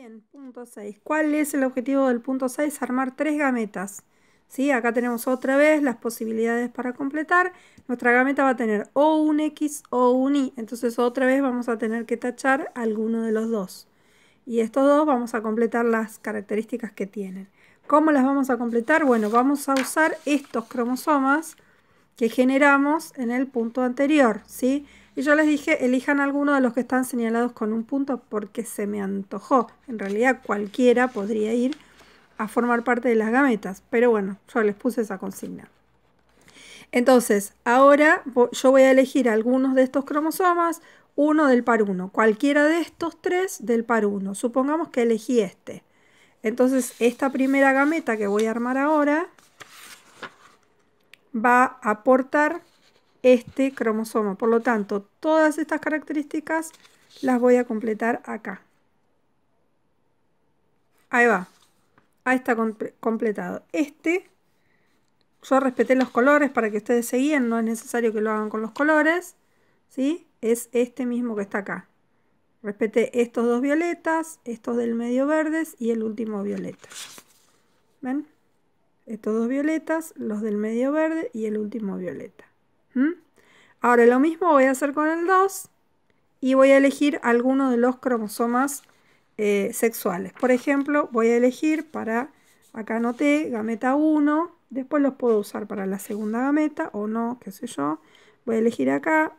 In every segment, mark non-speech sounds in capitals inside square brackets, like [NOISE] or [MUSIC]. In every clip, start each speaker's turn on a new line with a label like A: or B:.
A: Bien, punto 6. ¿Cuál es el objetivo del punto 6? Armar tres gametas. ¿Sí? Acá tenemos otra vez las posibilidades para completar. Nuestra gameta va a tener o un X o un Y. Entonces otra vez vamos a tener que tachar alguno de los dos. Y estos dos vamos a completar las características que tienen. ¿Cómo las vamos a completar? Bueno, vamos a usar estos cromosomas que generamos en el punto anterior. ¿sí? Y yo les dije, elijan alguno de los que están señalados con un punto porque se me antojó. En realidad cualquiera podría ir a formar parte de las gametas, pero bueno, yo les puse esa consigna. Entonces, ahora yo voy a elegir algunos de estos cromosomas, uno del par 1, cualquiera de estos tres del par 1. Supongamos que elegí este. Entonces, esta primera gameta que voy a armar ahora va a aportar este cromosoma. Por lo tanto, todas estas características las voy a completar acá. Ahí va. Ahí está completado. Este, yo respeté los colores para que ustedes seguían, No es necesario que lo hagan con los colores. ¿Sí? Es este mismo que está acá. Respeté estos dos violetas, estos del medio verdes y el último violeta. ¿Ven? Estos dos violetas, los del medio verde y el último violeta. ¿Mm? Ahora lo mismo voy a hacer con el 2 y voy a elegir alguno de los cromosomas eh, sexuales. Por ejemplo, voy a elegir para, acá anoté, gameta 1, después los puedo usar para la segunda gameta o no, qué sé yo. Voy a elegir acá,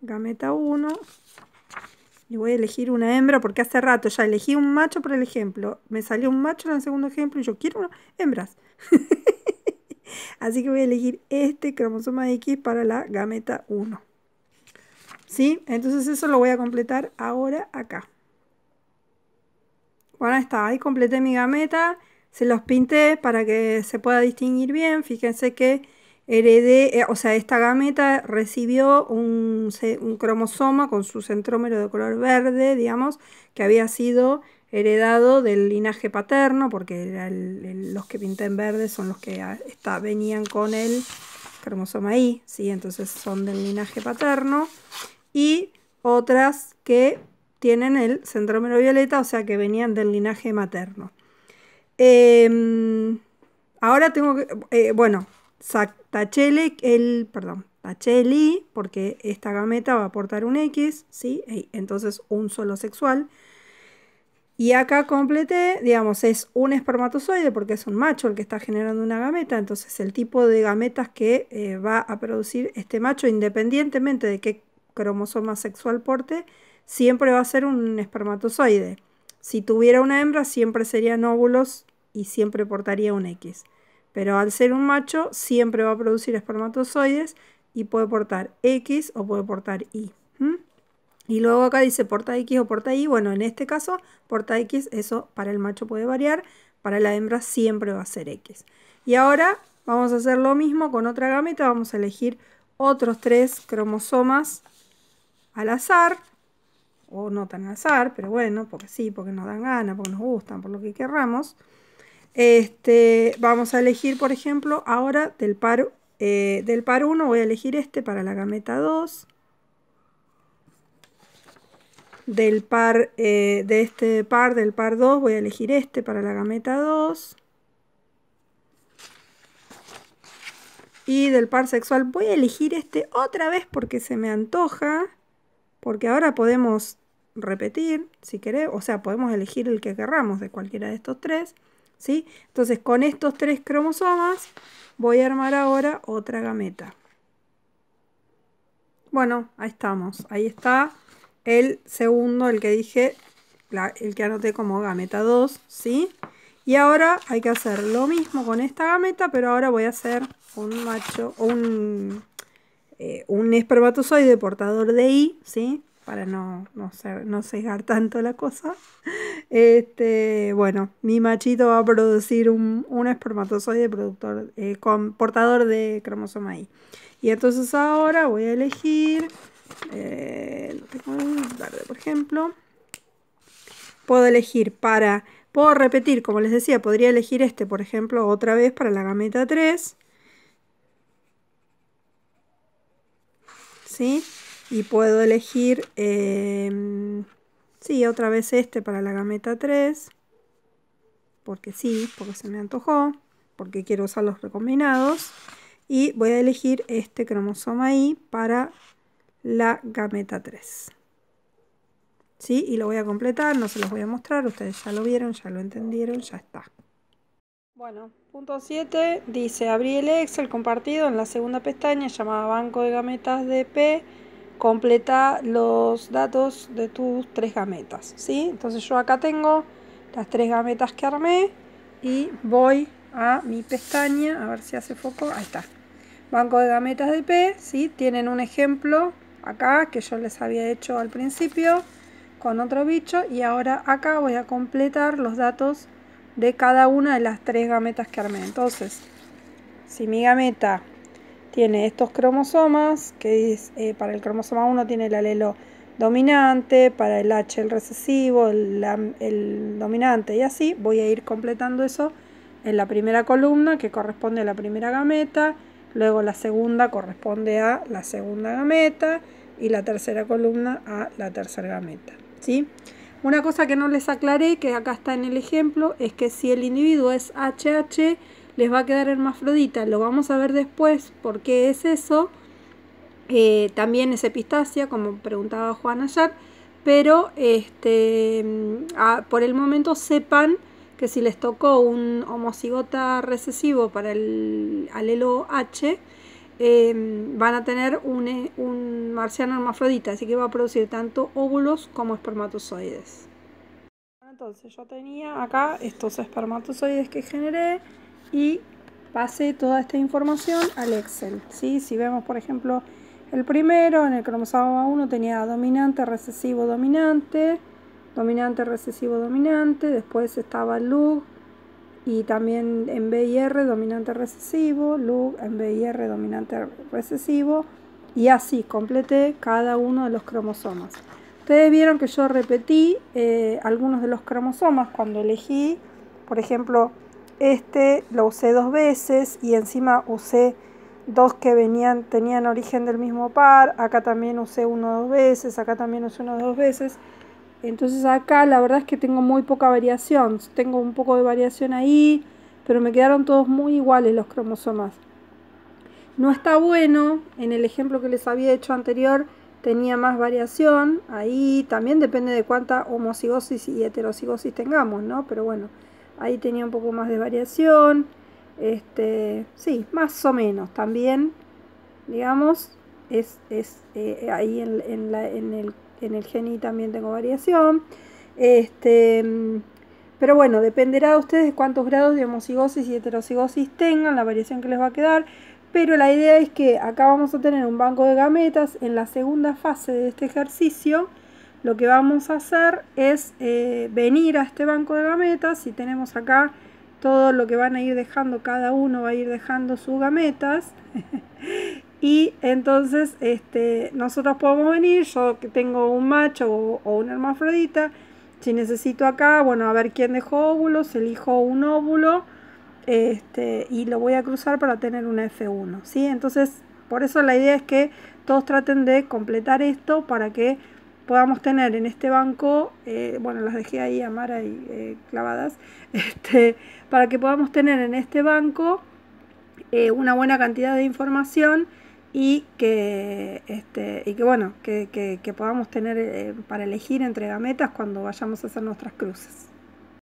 A: gameta 1, y voy a elegir una hembra porque hace rato ya elegí un macho por el ejemplo, me salió un macho en el segundo ejemplo y yo quiero una... hembras. [LAUGHS] Así que voy a elegir este cromosoma X para la gameta 1. ¿Sí? Entonces eso lo voy a completar ahora acá. Bueno, está. Ahí completé mi gameta. Se los pinté para que se pueda distinguir bien. Fíjense que heredé, eh, o sea, esta gameta recibió un, un cromosoma con su centrómero de color verde, digamos, que había sido heredado del linaje paterno, porque los que pinté en verde son los que ah, venían con el cromosoma I, ¿sí? entonces son del linaje paterno, y otras que tienen el centrómero violeta, o sea que venían del linaje materno. Em, ahora tengo que, eh, bueno, Tachele el, perdón, porque esta gameta va a aportar un X, entonces un solo sexual. Y acá completé, digamos, es un espermatozoide porque es un macho el que está generando una gameta, entonces el tipo de gametas que eh, va a producir este macho, independientemente de qué cromosoma sexual porte, siempre va a ser un espermatozoide. Si tuviera una hembra, siempre serían óvulos y siempre portaría un X. Pero al ser un macho, siempre va a producir espermatozoides y puede portar X o puede portar Y. Y luego acá dice porta X o porta Y. Bueno, en este caso, porta X, eso para el macho puede variar, para la hembra siempre va a ser X. Y ahora vamos a hacer lo mismo con otra gameta, vamos a elegir otros tres cromosomas al azar, o no tan al azar, pero bueno, porque sí, porque nos dan ganas, porque nos gustan, por lo que querramos. Este, vamos a elegir, por ejemplo, ahora del par, eh, del par 1 voy a elegir este para la gameta 2 del par, eh, de este par, del par 2, voy a elegir este para la gameta 2. Y del par sexual voy a elegir este otra vez porque se me antoja, porque ahora podemos repetir, si querés, o sea, podemos elegir el que querramos de cualquiera de estos tres, Entonces, con estos tres cromosomas voy a armar ahora otra gameta. Bueno, ahí estamos, ahí está el segundo, el que dije, el que anoté como gameta 2, ¿sí? Y ahora hay que hacer lo mismo con esta gameta, pero ahora voy a hacer un macho, un, eh, espermatozoide portador de I, ¿sí? Para no, no, no sesgar tanto la cosa. Este, bueno, mi machito va a producir un, espermatozoide productor, eh, con, portador de cromosoma I. Y entonces ahora voy a elegir eh, verde, por ejemplo. Puedo elegir para, puedo repetir, como les decía, podría elegir este, por ejemplo, otra vez para la gameta 3. ¿Sí? Y puedo elegir, eh, sí, otra vez este para la gameta 3. Porque sí, porque se me antojó, porque quiero usar los recombinados. Y voy a elegir este cromosoma ahí para la gameta 3. ¿Sí? Y lo voy a completar, no se los voy a mostrar, ustedes ya lo vieron, ya lo entendieron, ya está. Bueno, punto 7 dice, abrí el Excel compartido en la segunda pestaña llamada Banco de Gametas de P, completa los datos de tus tres gametas, ¿sí? Entonces yo acá tengo las tres gametas que armé y voy a mi pestaña, a ver si hace foco, ahí está. Banco de gametas de P, ¿sí? Tienen un ejemplo acá que yo les había hecho al principio con otro bicho y ahora acá voy a completar los datos de cada una de las tres gametas que armé. Entonces, si mi gameta tiene estos cromosomas, que es, eh, para el cromosoma 1 tiene el alelo dominante, para el H el recesivo, el dominante y así, voy a ir completando eso en la primera columna que corresponde a la primera gameta Luego la segunda corresponde a la segunda gameta y la tercera columna a la tercera gameta. ¿sí? Una cosa que no les aclaré, que acá está en el ejemplo, es que si el individuo es HH, les va a quedar hermafrodita. Lo vamos a ver después por qué es eso. Eh, también es epistacia, como preguntaba Juan ayer. Pero este, mm, ah, por el momento sepan que si les tocó un homocigota recesivo para el alelo H, em, van a tener eh, un, marciano hermafrodita, así que va a producir tanto óvulos como espermatozoides. Entonces yo tenía acá estos espermatozoides que generé y pasé toda esta información al Excel. Si vemos, por ejemplo, el primero, en el cromosoma 1 tenía dominante, recesivo, dominante dominante, recesivo, dominante. Después estaba LUG y también en R dominante, recesivo, LUG en R dominante, recesivo. Y así completé cada uno de los cromosomas. Ustedes vieron que yo repetí eh, algunos de los cromosomas cuando elegí, por ejemplo, este lo usé dos veces y encima usé dos que venían, tenían origen del mismo par, acá también usé uno dos veces, acá también usé uno dos veces. Entonces acá la verdad es que tengo muy poca variación. Tengo un poco de variación ahí, pero me quedaron todos muy iguales los cromosomas. No está bueno, en el ejemplo que les había hecho anterior tenía más variación. Ahí también depende de cuánta homocigosis y heterocigosis tengamos, ¿no? Pero bueno, ahí tenía un poco más de variación. Este, sí, más o menos también, digamos, es, eh, ahí en, el, geni también tengo variación. Este, mm, pero bueno, dependerá de ustedes cuántos grados de homocigosis y heterocigosis tengan, la variación que les va a quedar. Pero la idea es que acá vamos a tener un banco de gametas. En la segunda fase de este ejercicio, lo que vamos a hacer es eh, venir a este banco de gametas y tenemos acá todo lo que van a ir dejando, cada uno va a ir dejando sus gametas. [LAUGHS] Y entonces este, nosotros podemos venir, yo que tengo un macho o, una hermafrodita, si necesito acá, bueno, a ver quién dejó óvulos, elijo un óvulo este, y lo voy a cruzar para tener una F1, ¿sí? Entonces, por eso la idea es que todos traten de completar esto para que podamos tener en este banco, eh, bueno, las dejé ahí a Mara y eh, clavadas, [LAUGHS] este, para que podamos tener en este banco eh, una buena cantidad de información y que, este, y que bueno, que, que, podamos tener eh, para elegir entre gametas cuando vayamos a hacer nuestras cruces.